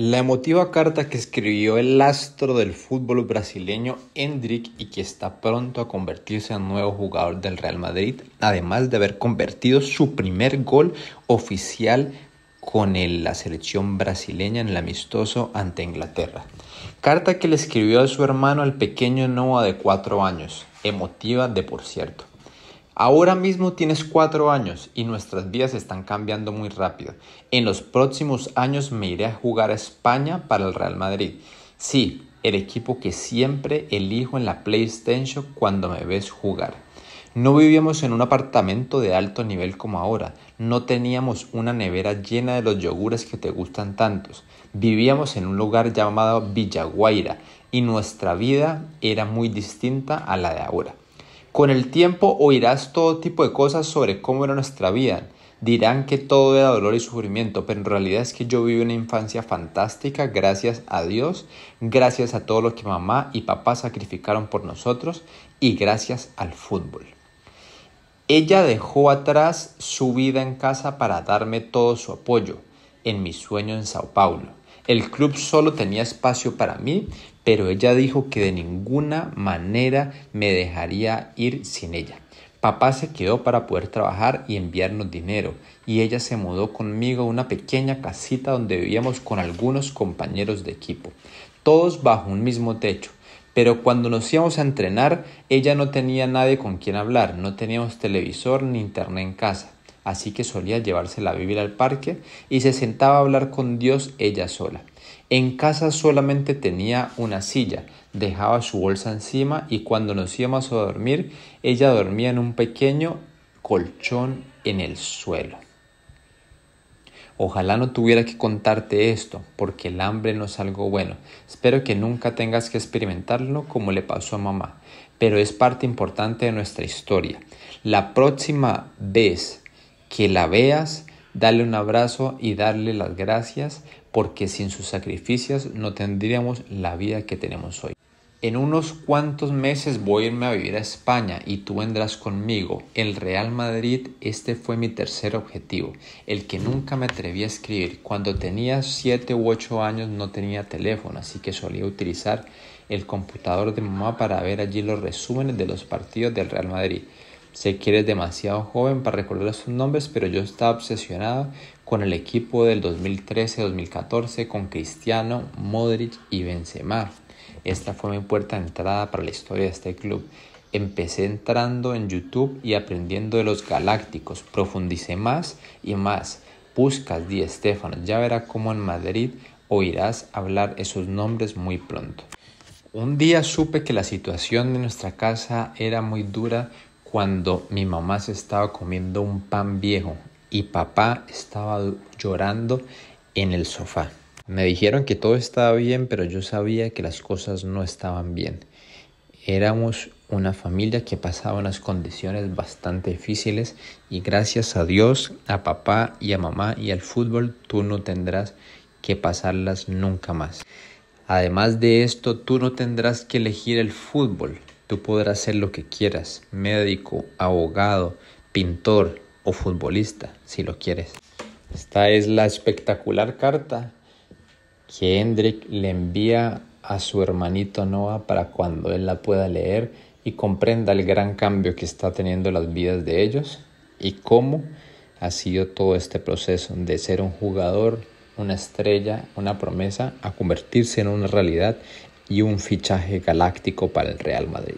La emotiva carta que escribió el astro del fútbol brasileño Hendrik y que está pronto a convertirse en nuevo jugador del Real Madrid, además de haber convertido su primer gol oficial con la selección brasileña en el amistoso ante Inglaterra. Carta que le escribió a su hermano el pequeño Noah de 4 años, emotiva de por cierto. Ahora mismo tienes cuatro años y nuestras vidas están cambiando muy rápido. En los próximos años me iré a jugar a España para el Real Madrid. Sí, el equipo que siempre elijo en la PlayStation cuando me ves jugar. No vivíamos en un apartamento de alto nivel como ahora, no teníamos una nevera llena de los yogures que te gustan tantos, vivíamos en un lugar llamado Villaguaira y nuestra vida era muy distinta a la de ahora. Con el tiempo oirás todo tipo de cosas sobre cómo era nuestra vida. Dirán que todo era dolor y sufrimiento, pero en realidad es que yo viví una infancia fantástica gracias a Dios, gracias a todo lo que mamá y papá sacrificaron por nosotros y gracias al fútbol. Ella dejó atrás su vida en casa para darme todo su apoyo en mi sueño en Sao Paulo. El club solo tenía espacio para mí, pero ella dijo que de ninguna manera me dejaría ir sin ella. Papá se quedó para poder trabajar y enviarnos dinero, y ella se mudó conmigo a una pequeña casita donde vivíamos con algunos compañeros de equipo, todos bajo un mismo techo. Pero cuando nos íbamos a entrenar, ella no tenía nadie con quien hablar, no teníamos televisor ni internet en casa así que solía llevarse la Biblia al parque y se sentaba a hablar con Dios ella sola. En casa solamente tenía una silla, dejaba su bolsa encima y cuando nos íbamos a dormir, ella dormía en un pequeño colchón en el suelo. Ojalá no tuviera que contarte esto, porque el hambre no es algo bueno. Espero que nunca tengas que experimentarlo como le pasó a mamá, pero es parte importante de nuestra historia. La próxima vez que la veas, dale un abrazo y darle las gracias porque sin sus sacrificios no tendríamos la vida que tenemos hoy. En unos cuantos meses voy a irme a vivir a España y tú vendrás conmigo. El Real Madrid, este fue mi tercer objetivo, el que nunca me atreví a escribir. Cuando tenía 7 u 8 años no tenía teléfono, así que solía utilizar el computador de mamá para ver allí los resúmenes de los partidos del Real Madrid. Sé que eres demasiado joven para recordar sus nombres, pero yo estaba obsesionado con el equipo del 2013-2014 con Cristiano, Modric y Benzema. Esta fue mi puerta de entrada para la historia de este club. Empecé entrando en YouTube y aprendiendo de los galácticos. Profundicé más y más. Buscas Di Estefano. Ya verás cómo en Madrid oirás hablar esos nombres muy pronto. Un día supe que la situación de nuestra casa era muy dura cuando mi mamá se estaba comiendo un pan viejo y papá estaba llorando en el sofá. Me dijeron que todo estaba bien, pero yo sabía que las cosas no estaban bien. Éramos una familia que pasaba unas condiciones bastante difíciles y gracias a Dios, a papá y a mamá y al fútbol, tú no tendrás que pasarlas nunca más. Además de esto, tú no tendrás que elegir el fútbol. Tú podrás ser lo que quieras, médico, abogado, pintor o futbolista, si lo quieres. Esta es la espectacular carta que Hendrik le envía a su hermanito Noah para cuando él la pueda leer y comprenda el gran cambio que está teniendo las vidas de ellos y cómo ha sido todo este proceso de ser un jugador, una estrella, una promesa, a convertirse en una realidad y un fichaje galáctico para el Real Madrid.